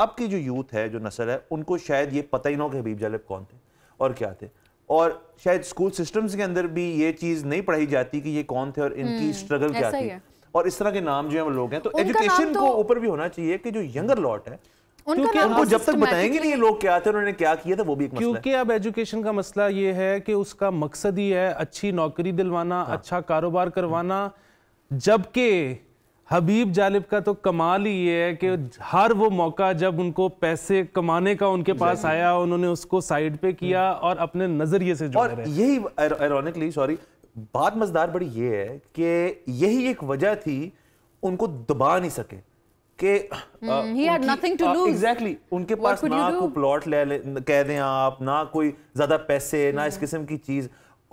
अब की जो यूथ है जो नसल है उनको शायद ये पता ही ना हो कि हबीब जलब कौन थे और क्या थे और शायद स्कूल सिस्टम्स के अंदर भी ये चीज़ नहीं पढ़ाई जाती कि ये कौन थे और इनकी हम्म, स्ट्रगल क्या थी और इस तरह के नाम जो है वो लोग हैं तो एजुकेशन तो को ऊपर भी होना चाहिए कि जो यंगर लॉट है क्योंकि उनको जब तक बताएंगे नहीं ये लोग क्या थे उन्होंने क्या किया था वो भी एक मसला क्योंकि अब एजुकेशन का मसला ये है कि उसका मकसद ही है अच्छी नौकरी दिलवाना हाँ। अच्छा कारोबार करवाना जबकि हबीब जालिब का तो कमाल ही ये है कि हर वो मौका जब उनको पैसे कमाने का उनके पास आया उन्होंने उसको साइड पे किया हम्म। और अपने नजरिए से जोड़ा यही आयरॉनिकली सॉरी बात मजेदार बड़ी ये है कि यही एक वजह थी उनको दबा नहीं सके कि एग्जैक्टली हम्म, exactly, उनके पास ना कोई प्लॉट ले, ले कह दें आप ना कोई ज्यादा पैसे ना इस हम्म। किस्म की चीज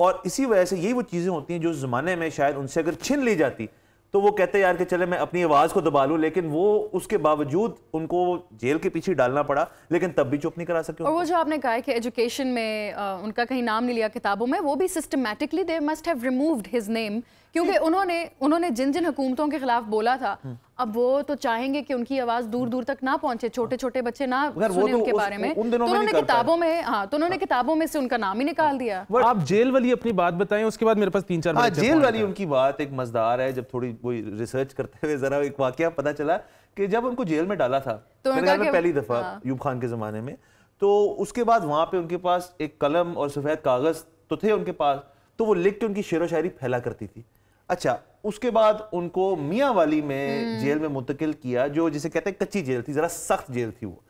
और इसी वजह से यही वो चीजें होती हैं जो जमाने में शायद उनसे अगर छिन ली जाती तो वो कहते यार कि चले मैं अपनी आवाज़ को दबा लूँ लेकिन वो उसके बावजूद उनको जेल के पीछे डालना पड़ा लेकिन तब भी चुप नहीं करा सके और वो जो आपने कहा कि एजुकेशन में आ, उनका कहीं नाम नहीं लिया किताबों में वो भी systematically they must have removed his name क्योंकि उन्होंने उन्होंने जिन जिन हुकूमतों के खिलाफ बोला था अब वो तो चाहेंगे कि उनकी आवाज दूर दूर तक ना पहुंचे छोटे छोटे बच्चे ना सुने तो उनके बारे में तो उन्होंने किताबों में हाँ तो उन्होंने हाँ। किताबों में से उनका नाम ही निकाल दिया आप जेल वाली अपनी बात बताएं उसके बाद मेरे पास तीन चार हाँ, जेल वाली उनकी बात एक मजदार है जब थोड़ी वो रिसर्च करते हुए जरा एक वाक्य पता चला कि जब उनको जेल में डाला था तो पहली दफा हाँ। यूब खान के जमाने में तो उसके बाद वहां पे उनके पास एक कलम और सफेद कागज तो थे उनके पास तो वो लिख के उनकी शेर व शायरी फैला करती थी अच्छा उसके बाद उनको मियाँ वाली में जेल में मुंतकिल किया जो जिसे कहते हैं कच्ची जेल थी जरा सख्त जेल थी वो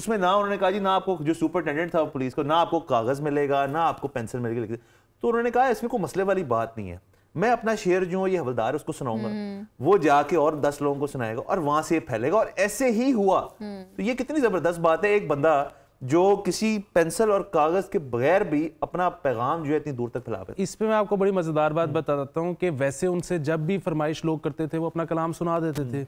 उसमें ना उन्होंने कहा जी ना आपको जो सुपरटेंडेंट था पुलिस को ना आपको कागज़ मिलेगा ना आपको पेंसिल मिलेगी तो उन्होंने कहा इसमें कोई मसले वाली बात नहीं है मैं अपना शेर जो ये हवलदार उसको सुनाऊंगा हम्म। वो जाके और दस लोगों को सुनाएगा और वहां से फैलेगा और ऐसे ही हुआ हम्म। तो ये कितनी जबरदस्त बात है एक बंदा जो किसी पेंसिल और कागज़ के बगैर भी अपना पैगाम जो है इतनी दूर तक फैला पाए इस पर मैं आपको बड़ी मज़ेदार बात बता देता हूँ कि वैसे उनसे जब भी फरमाइश लोग करते थे वो अपना कलाम सुना देते थे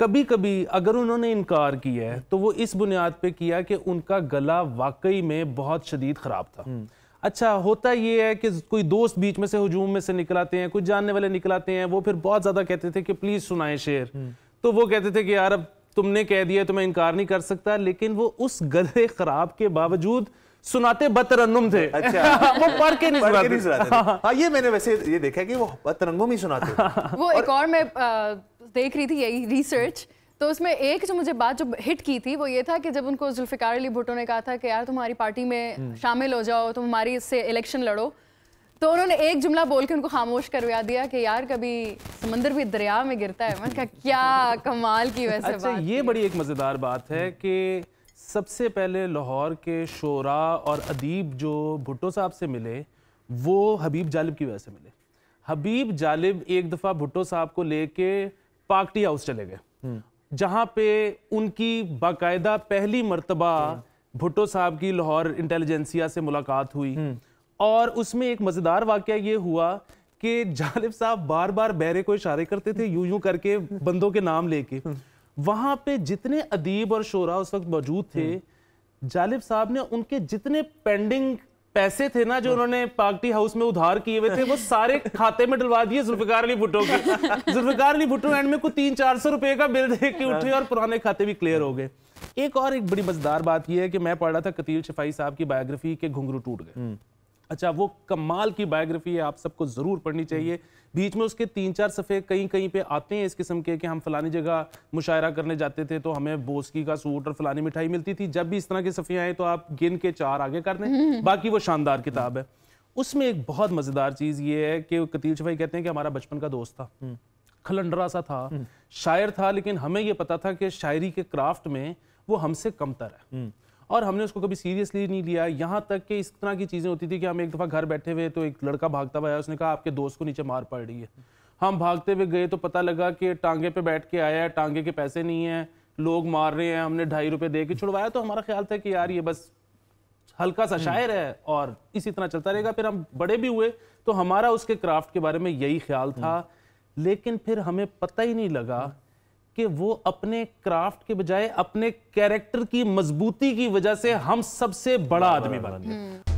कभी कभी अगर उन्होंने इनकार किया है तो वो इस बुनियाद पे किया कि उनका गला वाकई में बहुत शदीद ख़राब था हम्म। अच्छा होता यह है कि कोई दोस्त बीच में से हजूम में से निकल आते हैं कुछ जानने वाले निकल आते हैं वो फिर बहुत ज़्यादा कहते थे कि प्लीज़ सुनाए शेर हम्म। तो वो कहते थे कि यार अब तुमने कह दिया तो मैं इनकार नहीं कर सकता लेकिन वो उस गधे खराब के बावजूद सुनाते बतरंगम थे अच्छा हाँ, वो पढ़ के नहीं सुनाते, हाँ।, हाँ ये मैंने वैसे ये देखा कि वो बतरंगुम ही सुनाते वो और... एक और मैं देख रही थी यही रिसर्च तो उसमें एक जो मुझे बात जो हिट की थी वो ये था कि जब उनको जुल्फिकार अली भुट्टो ने कहा था कि यार तुम्हारी पार्टी में हम्म। शामिल हो जाओ तुम हमारी इससे इलेक्शन लड़ो तो उन्होंने एक जुमला बोल के उनको खामोश करवा दिया कि यार कभी समंदर भी दरिया में गिरता है मैंने कहा क्या कमाल की वैसे अच्छा बात ये बड़ी एक मज़ेदार बात है कि सबसे पहले लाहौर के शोरा और अदीब जो भुट्टो साहब से मिले वो हबीब जालिब की वजह से मिले हबीब जालिब एक दफ़ा भुट्टो साहब को लेके पार्टी हाउस चले गए हम्म। जहाँ पे उनकी बाकायदा पहली मरतबा अच्छा। भुट्टो साहब की लाहौर इंटेलिजेंसिया से मुलाकात हुई हम्म। और उसमें एक मज़ेदार वाक़ ये हुआ कि जालिब साहब बार बार बैरे को इशारे करते थे यूं यूं करके बंदों के नाम लेके वहां पे जितने अदीब और शोरा उस वक्त मौजूद थे जालिब साहब ने उनके जितने पेंडिंग पैसे थे ना जो उन्होंने पार्टी हाउस में उधार किए हुए थे वो सारे खाते में डलवा दिए जुल्फिकार अली भुट्टो के जुल्फिकार अली भुट्टो एंड में को तीन चार सौ रुपए का बिल दे के उठे और पुराने खाते भी क्लियर हो गए एक और एक बड़ी मजेदार बात यह है कि मैं पढ़ रहा था कतील शफाई साहब की बायोग्राफी के घुंघरू टूट गए अच्छा वो कमाल की बायोग्राफी है आप सबको ज़रूर पढ़नी चाहिए बीच में उसके तीन चार सफ़े कहीं कहीं पे आते हैं इस किस्म के कि हम फलानी जगह मुशायरा करने जाते थे तो हमें बोस्की का सूट और फलानी मिठाई मिलती थी जब भी इस तरह के सफ़े आए तो आप गिन के चार आगे कर दें हम्म। बाकी वो शानदार किताब है उसमें एक बहुत मज़ेदार चीज़ ये है कि कतील शफाई कहते हैं कि हमारा बचपन का दोस्त था हम्म। खलंडरा सा था हम्म। शायर था लेकिन हमें ये पता था कि शायरी के क्राफ्ट में वो हमसे कमतर है और हमने उसको कभी सीरियसली नहीं लिया यहाँ तक कि इस तरह की चीज़ें होती थी कि हम एक दफ़ा घर बैठे हुए तो एक लड़का भागता हुआ उसने कहा आपके दोस्त को नीचे मार पड़ रही है हम भागते हुए गए तो पता लगा कि टांगे पे बैठ के आया है टांगे के पैसे नहीं हैं लोग मार रहे हैं हमने ढाई रुपये दे के छुड़वाया तो हमारा ख्याल था कि यार ये बस हल्का सा हम्म। शायर है और इसी तरह चलता रहेगा फिर हम बड़े भी हुए तो हमारा उसके क्राफ्ट के बारे में यही ख्याल था हम्म। लेकिन फिर हमें पता ही नहीं लगा कि वो अपने क्राफ्ट के बजाय अपने कैरेक्टर की मजबूती की वजह से हम सबसे बड़ा आदमी बन गए हम्म।